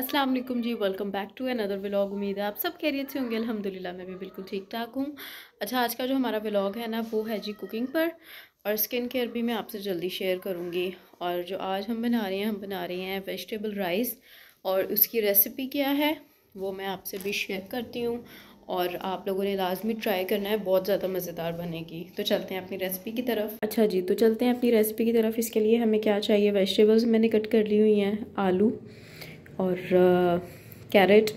अस्सलाम वालेकुम जी welcome back to another vlog उम्मीद है आप सब कैरियर से होंगे अल्हम्दुलिल्लाह मैं भी बिल्कुल ठीक ठाक हूँ अच्छा आज का जो हमारा व्लॉग है ना वो है जी कुकिंग पर और स्किन केयर भी मैं आपसे जल्दी शेयर करूँगी और जो आज हम बना रहे हैं हम बना रहे हैं वेजिटेबल राइस और उसकी रेसिपी क्या है वो मैं आपसे भी शेयर करती हूँ और आप लोगों ने लाजमी ट्राई करना है बहुत ज़्यादा मज़ेदार बनेगी तो चलते हैं अपनी रेसिपी की तरफ अच्छा जी तो चलते हैं अपनी रेसिपी की तरफ इसके लिए हमें क्या चाहिए वेजिटेबल्स मैंने कट कर ली हुई हैं आलू और कैरेट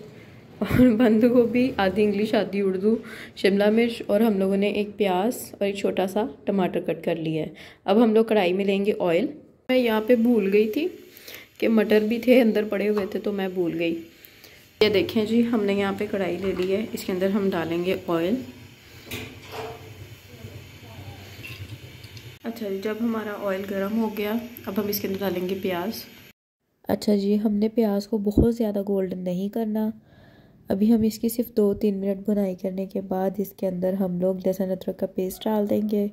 और बंद गोभी आधी इंग्लिश आधी उर्दू शिमला मिर्च और हम लोगों ने एक प्याज और एक छोटा सा टमाटर कट कर लिया है अब हम लोग कढ़ाई में लेंगे ऑयल मैं यहाँ पे भूल गई थी कि मटर भी थे अंदर पड़े हुए थे तो मैं भूल गई ये देखें जी हमने यहाँ पे कढ़ाई ले ली है इसके अंदर हम डालेंगे ऑयल अच्छा जी जब हमारा ऑयल गर्म हो गया अब हम इसके अंदर डालेंगे प्याज अच्छा जी हमने प्याज को बहुत ज़्यादा गोल्डन नहीं करना अभी हम इसकी सिर्फ दो तीन मिनट बुनाई करने के बाद इसके अंदर हम लोग लहसुन अदरक का पेस्ट डाल देंगे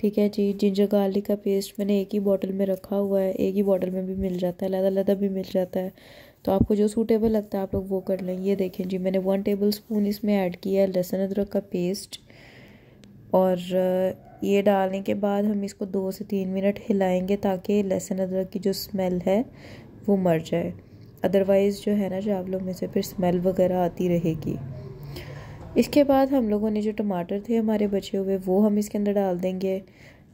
ठीक है जी जिंजर गार्लिक का पेस्ट मैंने एक ही बॉटल में रखा हुआ है एक ही बॉटल में भी मिल जाता है लदा लदा भी मिल जाता है तो आपको जो सूटेबल लगता है आप लोग वो कर लें ये देखें जी मैंने वन टेबल स्पून इसमें ऐड किया है लहसुन अदरक का पेस्ट और ये डालने के बाद हम इसको दो से तीन मिनट हिलाएंगे ताकि लहसुन अदरक की जो स्मेल है वो मर जाए अदरवाइज़ जो है ना चावलों में से फिर स्मेल वगैरह आती रहेगी इसके बाद हम लोगों ने जो टमाटर थे हमारे बचे हुए वो हम इसके अंदर डाल देंगे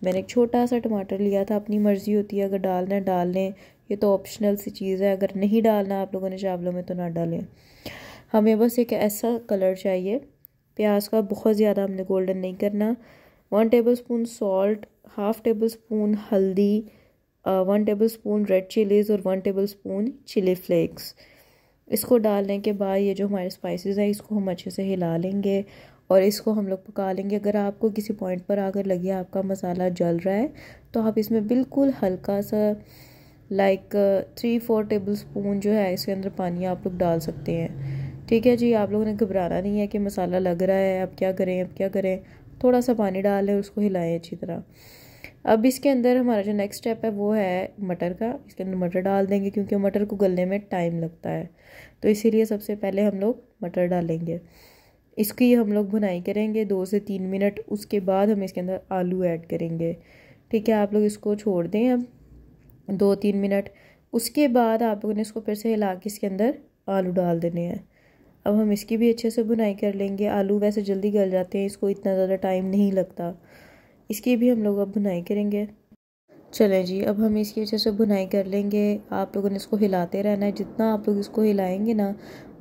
मैंने एक छोटा सा टमाटर लिया था अपनी मर्ज़ी होती है अगर डालना डाल लें ये तो ऑप्शनल सी चीज़ है अगर नहीं डालना आप लोगों ने चावलों में तो ना डालें हमें बस एक ऐसा कलर चाहिए प्याज का बहुत ज़्यादा हमने गोल्डन नहीं करना one tablespoon salt half tablespoon हल्दी one tablespoon red chillies और one tablespoon chilli flakes इसको डालने के बाद ये जो हमारे स्पाइसेस हैं इसको हम अच्छे से हिला लेंगे और इसको हम लोग पका लेंगे अगर आपको किसी पॉइंट पर आकर लगे आपका मसाला जल रहा है तो आप इसमें बिल्कुल हल्का सा like three four tablespoon जो है इसके अंदर पानी आप लोग डाल सकते हैं ठीक है जी आप लोगों ने घबराना नहीं है कि मसाला लग रहा है अब क्या करें अब क्या करें थोड़ा सा पानी डालें उसको हिलाएं अच्छी तरह अब इसके अंदर हमारा जो नेक्स्ट स्टेप है वो है मटर का इसके अंदर मटर डाल देंगे क्योंकि मटर को गलने में टाइम लगता है तो इसीलिए सबसे पहले हम लोग मटर डालेंगे इसकी हम लोग भुनाई करेंगे दो से तीन मिनट उसके बाद हम इसके अंदर आलू ऐड करेंगे ठीक है आप लोग इसको छोड़ दें अब दो तीन मिनट उसके बाद आप लोगों ने इसको फिर से हिला के इसके अंदर आलू डाल देने हैं अब हम इसकी भी अच्छे से भुनाई कर लेंगे आलू वैसे जल्दी गल जाते हैं इसको इतना ज़्यादा टाइम नहीं लगता इसकी भी हम लोग अब बुनाई करेंगे चलें जी अब हम इसकी अच्छे से बुनाई कर लेंगे आप लोगों ने इसको हिलाते रहना है जितना आप लोग इसको हिलाएंगे ना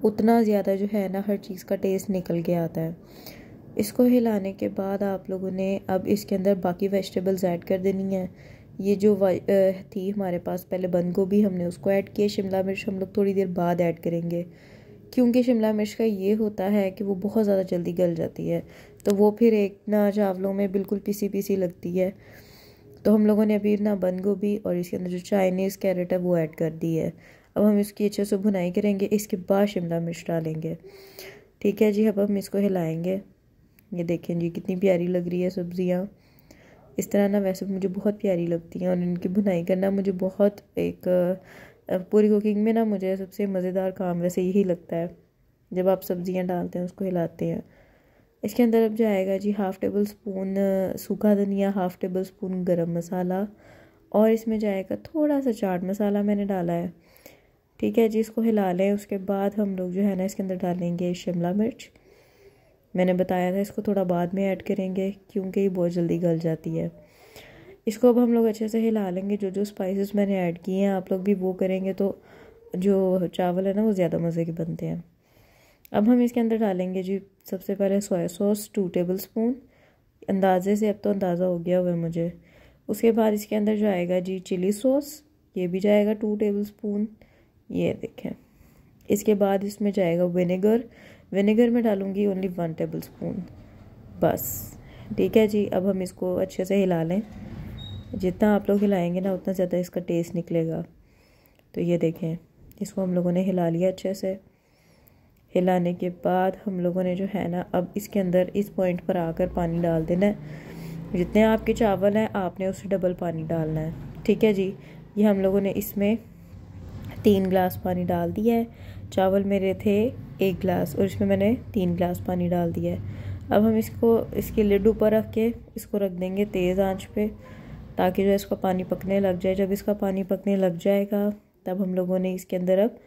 उतना ज़्यादा जो है ना हर चीज़ का टेस्ट निकल के आता है इसको हिलाने के बाद आप लोगों ने अब इसके अंदर बाकी वेजिटेबल्स ऐड कर देनी है ये जो थी हमारे पास पहले बंद गोभी हमने उसको ऐड किया शिमला मिर्च हम लोग थोड़ी देर बाद ऐड करेंगे क्योंकि शिमला मिर्च का ये होता है कि वो बहुत ज़्यादा जल्दी गल जाती है तो वो फिर एक ना चावलों में बिल्कुल पीसी पीसी लगती है तो हम लोगों ने अभी ना बंद गोभी और इसके अंदर जो चाइनीज़ कैरेट है वो ऐड कर दी है अब हम इसकी अच्छे से भुनाई करेंगे इसके बाद शिमला मिर्च डालेंगे ठीक है जी अब हम इसको हिलाएंगे ये देखें जी कितनी प्यारी लग रही है सब्ज़ियाँ इस तरह ना वैसे मुझे बहुत प्यारी लगती हैं और इनकी भुनाई करना मुझे बहुत एक पूरी कुकिंग में ना मुझे सबसे मज़ेदार काम वैसे यही लगता है जब आप सब्ज़ियाँ डालते हैं उसको हिलाते हैं इसके अंदर अब जाएगा जी हाफ़ टेबल स्पून सूखा धनिया हाफ़ टेबल स्पून गर्म मसाला और इसमें जाएगा थोड़ा सा चाट मसाला मैंने डाला है ठीक है जी इसको हिला लें उसके बाद हम लोग जो है ना इसके अंदर डालेंगे शिमला मिर्च मैंने बताया था इसको थोड़ा बाद में ऐड करेंगे क्योंकि ये बहुत जल्दी गल जाती है इसको अब हम लोग अच्छे से हिला लेंगे जो जो स्पाइसेस मैंने ऐड किए हैं आप लोग भी वो करेंगे तो जो चावल है ना वो ज़्यादा मज़े के बनते हैं अब हम इसके अंदर डालेंगे जी सबसे पहले soya sauce two tablespoon अंदाज़े से अब तो अंदाज़ा हो गया हुआ मुझे उसके बाद इसके अंदर जाएगा जी चिली सॉस ये भी जाएगा टू टेबल स्पून ये देखें इसके बाद इसमें जाएगा विनेगर विनेगर में डालूँगी ओनली वन टेबल स्पून बस ठीक है जी अब हम इसको अच्छे से हिला लें जितना आप लोग हिलाएंगे ना उतना ज़्यादा इसका टेस्ट निकलेगा तो ये देखें इसको हम लोगों ने हिला लिया अच्छे से हिलाने के बाद हम लोगों ने जो है ना अब इसके अंदर इस पॉइंट पर आकर पानी डाल देना है जितने आपके चावल हैं आपने उससे डबल पानी डालना है ठीक है जी ये हम लोगों ने इसमें तीन गिलास पानी डाल दिया है चावल मेरे थे एक गिलास और इसमें मैंने तीन गिलास पानी डाल दिया है अब हम इसको इसके लिड ऊपर रख के इसको रख देंगे तेज़ आंच पे ताकि जो है इसका पानी पकने लग जाए जब इसका पानी पकने लग जाएगा तब हम लोगों ने इसके अंदर अब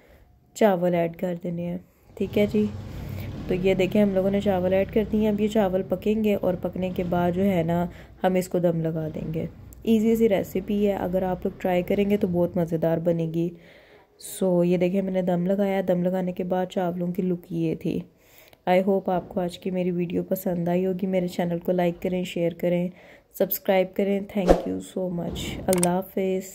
चावल ऐड कर देने हैं ठीक है जी तो ये देखें हम लोगों ने चावल ऐड कर दिए अब ये चावल पकेंगे और पकने के बाद जो है ना हम इसको दम लगा देंगे ईजी सी रेसिपी है अगर आप लोग ट्राई करेंगे तो बहुत मज़ेदार बनेगी सो ये देखें मैंने दम लगाया दम लगाने के बाद चावलों की लुक ये थी आई होप आपको आज की मेरी वीडियो पसंद आई होगी मेरे चैनल को लाइक करें शेयर करें सब्सक्राइब करें थैंक यू सो मच अल्लाह हाफिज़